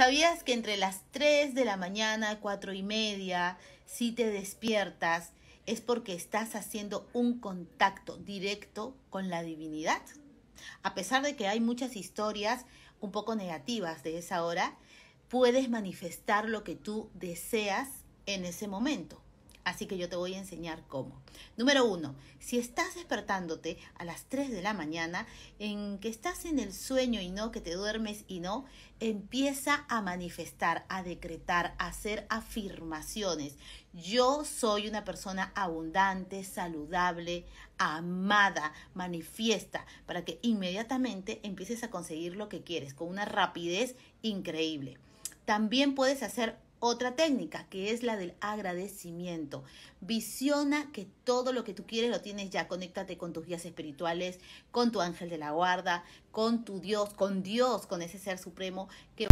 ¿Sabías que entre las 3 de la mañana, 4 y media, si te despiertas, es porque estás haciendo un contacto directo con la divinidad? A pesar de que hay muchas historias un poco negativas de esa hora, puedes manifestar lo que tú deseas en ese momento. Así que yo te voy a enseñar cómo. Número uno, si estás despertándote a las 3 de la mañana, en que estás en el sueño y no, que te duermes y no, empieza a manifestar, a decretar, a hacer afirmaciones. Yo soy una persona abundante, saludable, amada, manifiesta, para que inmediatamente empieces a conseguir lo que quieres con una rapidez increíble. También puedes hacer otra técnica que es la del agradecimiento. Visiona que todo lo que tú quieres lo tienes ya. Conéctate con tus guías espirituales, con tu ángel de la guarda, con tu Dios, con Dios, con ese ser supremo que